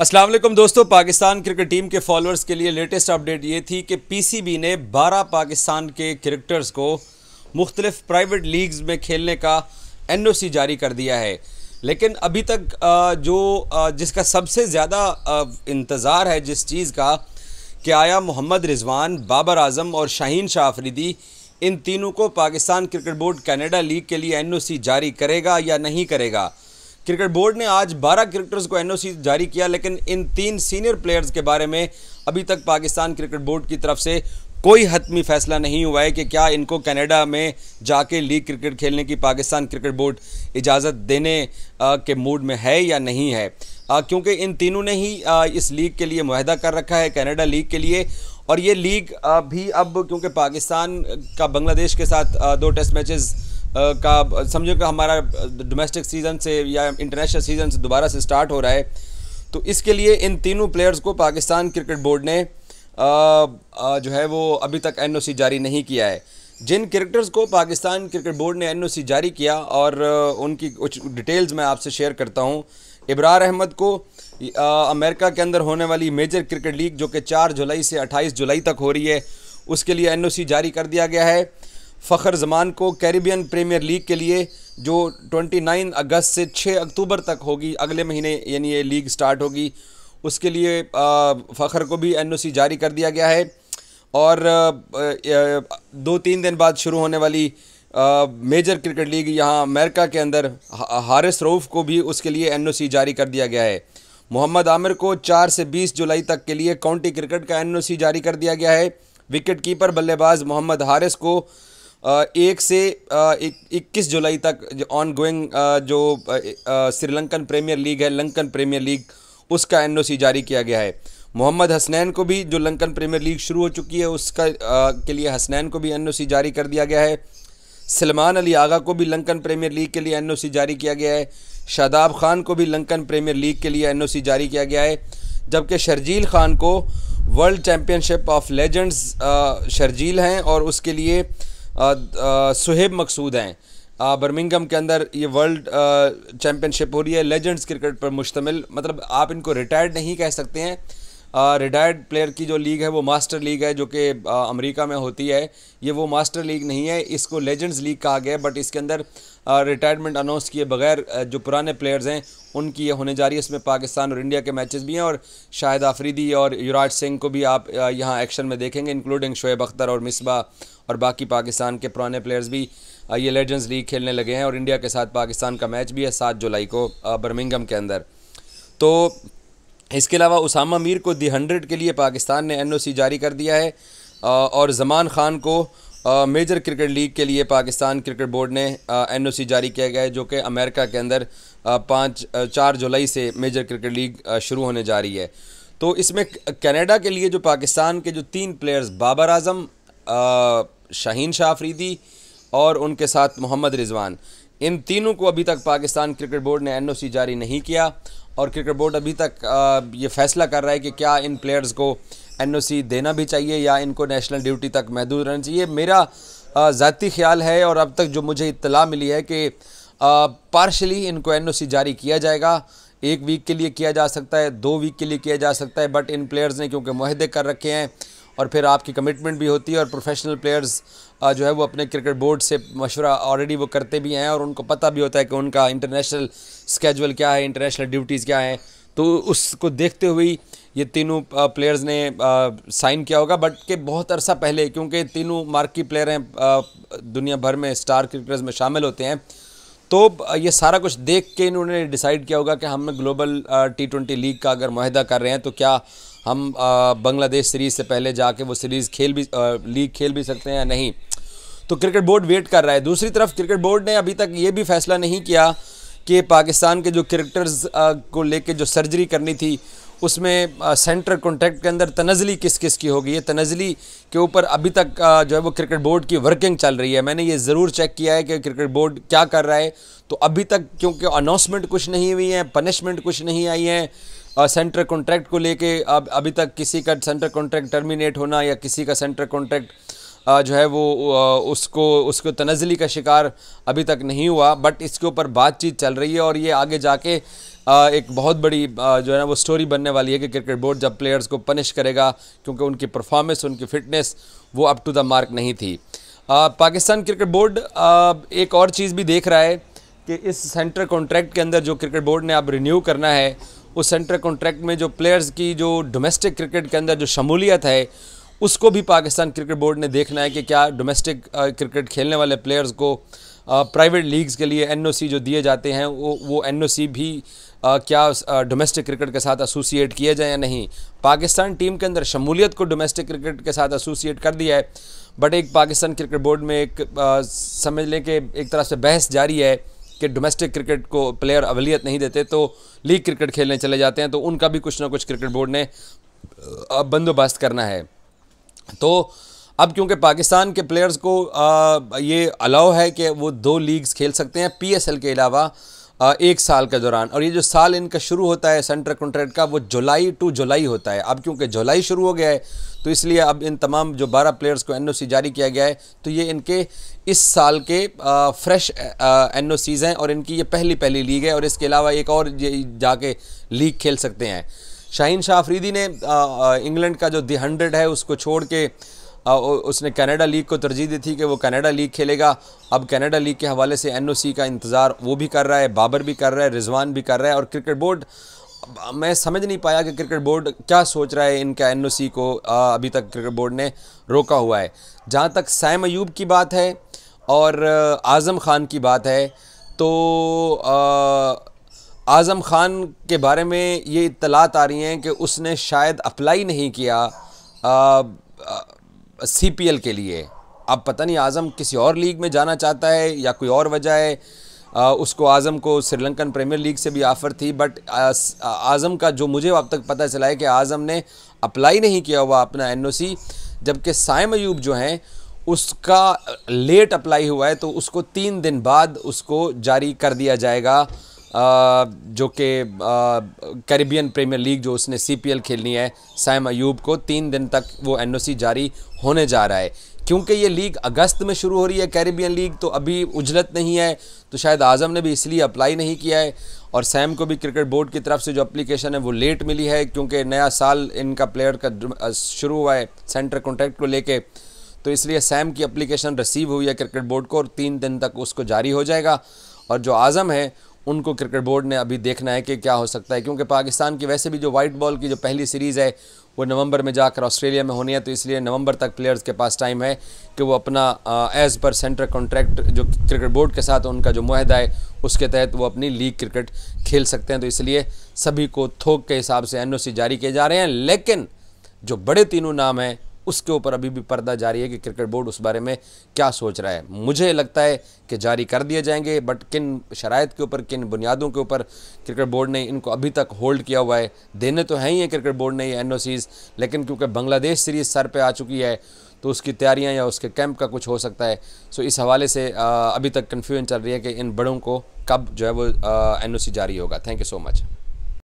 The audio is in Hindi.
असलम दोस्तों पाकिस्तान क्रिकेट टीम के फॉलोअर्स के लिए लेटेस्ट अपडेट ये थी कि पी सी बी ने बारह पाकिस्तान के क्रिकेटर्स को मुख्तलफ़ प्राइवेट लीग्स में खेलने का एन ओ सी जारी कर दिया है लेकिन अभी तक जो जिसका सबसे ज़्यादा इंतज़ार है जिस चीज़ का कि आया मोहम्मद रिजवान बाबर आजम और शाहीन शाह आफरीदी इन तीनों को Pakistan cricket board Canada league के लिए एन ओ सी जारी करेगा या नहीं करेगा क्रिकेट बोर्ड ने आज 12 क्रिकेटर्स को एनओसी जारी किया लेकिन इन तीन सीनियर प्लेयर्स के बारे में अभी तक पाकिस्तान क्रिकेट बोर्ड की तरफ से कोई हतमी फैसला नहीं हुआ है कि क्या इनको कनाडा में जाके लीग क्रिकेट खेलने की पाकिस्तान क्रिकेट बोर्ड इजाज़त देने के मूड में है या नहीं है क्योंकि इन तीनों ने ही इस लीग के लिए माहदा कर रखा है कनाडा लीग के लिए और ये लीग भी अब क्योंकि पाकिस्तान का बांग्लादेश के साथ दो टेस्ट मैचेस का समझो कि हमारा डोमेस्टिक सीज़न से या इंटरनेशनल सीज़न से दोबारा से स्टार्ट हो रहा है तो इसके लिए इन तीनों प्लेयर्स को पाकिस्तान क्रिकेट बोर्ड ने जो है वो अभी तक एन जारी नहीं किया है जिन क्रिकेटर्स को पाकिस्तान क्रिकेट बोर्ड ने एन जारी किया और उनकी कुछ डिटेल्स मैं आपसे शेयर करता हूँ इब्रार अहमद को आ, अमेरिका के अंदर होने वाली मेजर क्रिकेट लीग जो कि 4 जुलाई से 28 जुलाई तक हो रही है उसके लिए एनओसी जारी कर दिया गया है फ़खर ज़मान को कैरिबियन प्रीमियर लीग के लिए जो 29 अगस्त से 6 अक्टूबर तक होगी अगले महीने यानी ये लीग स्टार्ट होगी उसके लिए फ़खर को भी एन जारी कर दिया गया है और दो तीन दिन बाद शुरू होने वाली मेजर क्रिकेट लीग यहाँ अमेरिका के अंदर हारिस रऊफ़ को भी उसके लिए एन जारी कर दिया गया है मोहम्मद आमिर को 4 से 20 जुलाई तक के लिए काउंटी क्रिकेट का एन जारी कर दिया गया है विकेट कीपर बल्लेबाज मोहम्मद हारिस को एक से इक्कीस जुलाई तक ऑन गोइंग जो श्रीलंकन प्रीमियर लीग है लंकन प्रीमियर लीग उसका एन जारी किया गया है मोहम्मद हसनैन को भी जो लंकन प्रीमियर लीग शुरू हो चुकी है उसका आ, के लिए हसनैन को भी एन जारी कर दिया गया है सलमान अली आगा को भी लंकन प्रीमियर लीग के लिए एन जारी किया गया है शादाब खान को भी लंकन प्रीमियर लीग के लिए एन जारी किया गया है जबकि शर्जील खान को world championship of legends Sharjeel हैं और उसके लिए सुहेब मकसूद हैं बर्मिंगम के अंदर ये वर्ल्ड चैम्पियनशिप हो रही है लेजेंड्स क्रिकेट पर मुश्तमिल मतलब आप इनको रिटायर्ड नहीं कह सकते हैं रिटायर्ड प्लेयर की जो लीग है वो मास्टर लीग है जो कि अमेरिका में होती है ये वो मास्टर लीग नहीं है इसको लेजेंड्स लीग कहा गया है बट इसके अंदर रिटायरमेंट अनाउंस किए बगैर जो पुराने प्लेयर्स हैं उनकी ये होने जा रही है इसमें पाकिस्तान और इंडिया के मैचेस भी हैं और शाहिद आफरीदी और युवराज सिंह को भी आप यहाँ एक्शन में देखेंगे इंक्लूडिंग शोएब अख्तर और मिसबा और बाकी पाकिस्तान के पुराने प्लेयर्स भी ये लेजेंड्स लीग खेलने लगे हैं और इंडिया के साथ पाकिस्तान का मैच भी है सात जुलाई को बर्मिंगम के अंदर तो इसके अलावा उसामा मीर को दी हंड्रेड के लिए पाकिस्तान ने एन ओ सी जारी कर दिया है और जमान खान को मेजर क्रिकेट लीग के लिए पाकिस्तान क्रिकेट बोर्ड ने एन ओ सी जारी किया गया है जो कि अमेरिका के अंदर पाँच चार जुलाई से मेजर क्रिकेट लीग शुरू होने जा रही है तो इसमें कनाडा के लिए जो पाकिस्तान के जो तीन प्लेयर्स बाबर आजम शाहीन शाह अफरीदी और उनके साथ मोहम्मद रिजवान इन तीनों को अभी तक पाकिस्तान क्रिकेट बोर्ड ने एनओसी जारी नहीं किया और क्रिकेट बोर्ड अभी तक ये फैसला कर रहा है कि क्या इन प्लेयर्स को एनओसी देना भी चाहिए या इनको नेशनल ड्यूटी तक महदूद रहना चाहिए मेरा ज़ाती ख्याल है और अब तक जो मुझे इतला मिली है कि पार्शली इनको एनओसी जारी किया जाएगा एक वीक के लिए किया जा सकता है दो वीक के लिए किया जा सकता है बट इन प्लेयर्स ने क्योंकि माहदे कर रखे हैं और फिर आपकी कमिटमेंट भी होती है और प्रोफेशनल प्लेयर्स जो है वो अपने क्रिकेट बोर्ड से मशवरा ऑलरेडी वो करते भी हैं और उनको पता भी होता है कि उनका इंटरनेशनल स्केजल क्या है इंटरनेशनल ड्यूटीज़ क्या हैं तो उसको देखते हुए ये तीनों प्लेयर्स ने साइन किया होगा बट के बहुत अरसा पहले क्योंकि तीनों मार्की प्लेयर हैं दुनिया भर में स्टार क्रिकेटर्स में शामिल होते हैं तो ये सारा कुछ देख के इन्होंने डिसाइड किया होगा कि हम ग्लोबल टी ट्वेंटी लीग का अगर माहदा कर रहे हैं तो क्या हम बांग्लादेश सीरीज़ से पहले जाके वो सीरीज़ खेल भी लीग खेल भी सकते हैं या नहीं तो क्रिकेट बोर्ड वेट कर रहा है दूसरी तरफ क्रिकेट बोर्ड ने अभी तक ये भी फैसला नहीं किया कि पाकिस्तान के जो क्रिकेटर्स को लेके जो सर्जरी करनी थी उसमें सेंटर कॉन्ट्रैक्ट के अंदर तनजली किस किस की होगी ये तनजली के ऊपर अभी तक जो है वो क्रिकेट बोर्ड की वर्किंग चल रही है मैंने ये ज़रूर चेक किया है कि क्रिकेट बोर्ड क्या कर रहा है तो अभी तक क्योंकि अनाउंसमेंट कुछ नहीं हुई है पनिशमेंट कुछ नहीं आई है सेंटर कॉन्ट्रैक्ट को लेके अब अभी तक किसी का सेंटर कॉन्ट्रैक्ट टर्मिनेट होना या किसी का सेंटर कॉन्ट्रैक्ट जो है वो उसको उसको तनजली का शिकार अभी तक नहीं हुआ बट इसके ऊपर बातचीत चल रही है और ये आगे जाके एक बहुत बड़ी जो है ना वो स्टोरी बनने वाली है कि क्रिकेट बोर्ड जब प्लेयर्स को पनिश करेगा क्योंकि उनकी परफॉर्मेंस उनकी फ़िटनेस वो अप टू द मार्क नहीं थी पाकिस्तान क्रिकेट बोर्ड एक और चीज़ भी देख रहा है कि इस सेंटर कॉन्ट्रैक्ट के अंदर जो क्रिकेट बोर्ड ने अब रिन्यू करना है उस सेंटर कॉन्ट्रैक्ट में जो प्लेयर्स की जो डोमेस्टिक क्रिकेट के अंदर जो शमूलियत है उसको भी पाकिस्तान क्रिकेट बोर्ड ने देखना है कि क्या डोमेस्टिक क्रिकेट खेलने वाले प्लेयर्स को प्राइवेट लीग्स के लिए एनओसी जो दिए जाते हैं वो वो एनओसी भी आ, क्या डोमेस्टिक क्रिकेट के साथ एसोसिएट किए जाए या नहीं पाकिस्तान टीम के अंदर शमूलियत को डोमेस्टिक क्रिकेट के साथ एसोसिएट कर दिया है बट एक पाकिस्तान क्रिकेट बोर्ड में एक आ, समझ लें कि एक तरह से बहस जारी है कि डोमेस्टिक क्रिकेट को प्लेयर अवलियत नहीं देते तो लीग क्रिकेट खेलने चले जाते हैं तो उनका भी कुछ ना कुछ क्रिकेट बोर्ड ने बंदोबस्त करना है तो अब क्योंकि पाकिस्तान के प्लेयर्स को आ, ये अलाउ है कि वो दो लीग्स खेल सकते हैं पीएसएल के अलावा एक साल के दौरान और ये जो साल इनका शुरू होता है सेंटर कॉन्ट्रैक्ट का वो जुलाई टू जुलाई होता है अब क्योंकि जुलाई शुरू हो गया है तो इसलिए अब इन तमाम जो बारह प्लेयर्स को एन जारी किया गया है तो ये इनके इस साल के आ, फ्रेश एन ओ हैं और इनकी ये पहली पहली लीग है और इसके अलावा एक और ये जाके लीग खेल सकते हैं शाहीन शाह अफरीदी ने इंग्लैंड का जो दी हंड्रेड है उसको छोड़ के उसने कनाडा लीग को तरजीह दी थी कि वो कनाडा लीग खेलेगा अब कनाडा लीग के हवाले से एनओसी का इंतज़ार वो भी कर रहा है बाबर भी कर रहा है रिजवान भी कर रहा है और क्रिकेट बोर्ड मैं समझ नहीं पाया कि क्रिकेट बोर्ड क्या सोच रहा है इनका एनओसी को अभी तक क्रिकेट बोर्ड ने रोका हुआ है जहाँ तक सैम अयूब की बात है और आज़म खान की बात है तो आज़म खान के बारे में ये इतलात आ रही हैं कि उसने शायद अप्लाई नहीं किया आ, आ, सी पी एल के लिए अब पता नहीं आज़म किसी और लीग में जाना चाहता है या कोई और वजह है आ, उसको आज़म को श्रीलंकन प्रीमियर लीग से भी ऑफर थी बट आज़म का जो मुझे अब तक पता चला है कि आज़म ने अप्लाई नहीं किया हुआ अपना एन जबकि साइम अयूब जो हैं उसका लेट अप्लाई हुआ है तो उसको तीन दिन बाद उसको जारी कर दिया जाएगा जो कि कैरिबियन प्रीमियर लीग जो उसने सी खेलनी है सैम अयूब को तीन दिन तक वो एन जारी होने जा रहा है क्योंकि ये लीग अगस्त में शुरू हो रही है कैरिबियन लीग तो अभी उजलत नहीं है तो शायद आज़म ने भी इसलिए अप्लाई नहीं किया है और सैम को भी क्रिकेट बोर्ड की तरफ से जो अप्लीकेशन है वो लेट मिली है क्योंकि नया साल इनका प्लेयर का शुरू हुआ है सेंटर कॉन्ट्रैक्ट को लेके तो इसलिए सैम की अप्लीकेशन रिसीव हुई है क्रिकेट बोर्ड को और तीन दिन तक उसको जारी हो जाएगा और जो आज़म है उनको क्रिकेट बोर्ड ने अभी देखना है कि क्या हो सकता है क्योंकि पाकिस्तान की वैसे भी जो वाइट बॉल की जो पहली सीरीज़ है वो नवंबर में जाकर ऑस्ट्रेलिया में होनी है तो इसलिए नवंबर तक प्लेयर्स के पास टाइम है कि वो अपना एज़ पर सेंटर कॉन्ट्रैक्ट जो क्रिकेट बोर्ड के साथ उनका जो माहदा है उसके तहत वो अपनी लीग क्रिकेट खेल सकते हैं तो इसलिए सभी को थोक के हिसाब से एन जारी किए जा रहे हैं लेकिन जो बड़े तीनों नाम हैं उसके ऊपर अभी भी पर्दा जारी है कि क्रिकेट बोर्ड उस बारे में क्या सोच रहा है मुझे लगता है कि जारी कर दिए जाएंगे बट किन शरात के ऊपर किन बुनियादों के ऊपर क्रिकेट बोर्ड ने इनको अभी तक होल्ड किया हुआ है देने तो हैं ही हैं क्रिकेट बोर्ड ने ये एन लेकिन क्योंकि बांग्लादेश सीरीज़ सर पर आ चुकी है तो उसकी तैयारियां या उसके कैंप का कुछ हो सकता है सो इस हवाले से अभी तक कन्फ्यूजन चल रही है कि इन बड़ों को कब जो है वो एन जारी होगा थैंक यू सो मच